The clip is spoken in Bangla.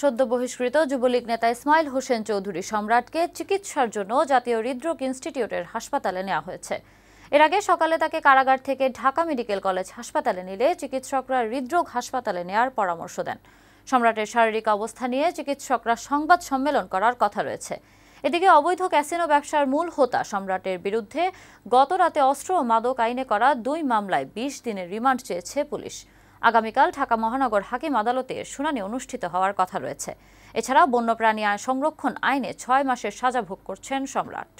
সদ্য বহিষ্কৃত যুবলীগ নেতা ইসমাইল হোসেন চৌধুরী সম্রাটকে চিকিৎসার জন্য জাতীয় হৃদরোগ ইনস্টিটিউটের হাসপাতালে নেওয়া হয়েছে এর আগে সকালে তাকে কারাগার থেকে ঢাকা মেডিকেল কলেজ হাসপাতালে নিলে চিকিৎসকরা হৃদরোগ হাসপাতালে নেওয়ার পরামর্শ দেন সম্রাটের শারীরিক অবস্থা নিয়ে চিকিৎসকরা সংবাদ সম্মেলন করার কথা রয়েছে এদিকে অবৈধ ক্যাসিনো ব্যবসার মূল হোতা সম্রাটের বিরুদ্ধে গতরাতে অস্ত্র ও মাদক আইনে করা দুই মামলায় ২০ দিনের রিমান্ড চেয়েছে পুলিশ আগামীকাল ঢাকা মহানগর হাকিম আদালতে শুনানি অনুষ্ঠিত হওয়ার কথা রয়েছে এছাড়াও বন্যপ্রাণী সংরক্ষণ আইনে ছয় মাসের সাজা ভোগ করছেন সম্রাট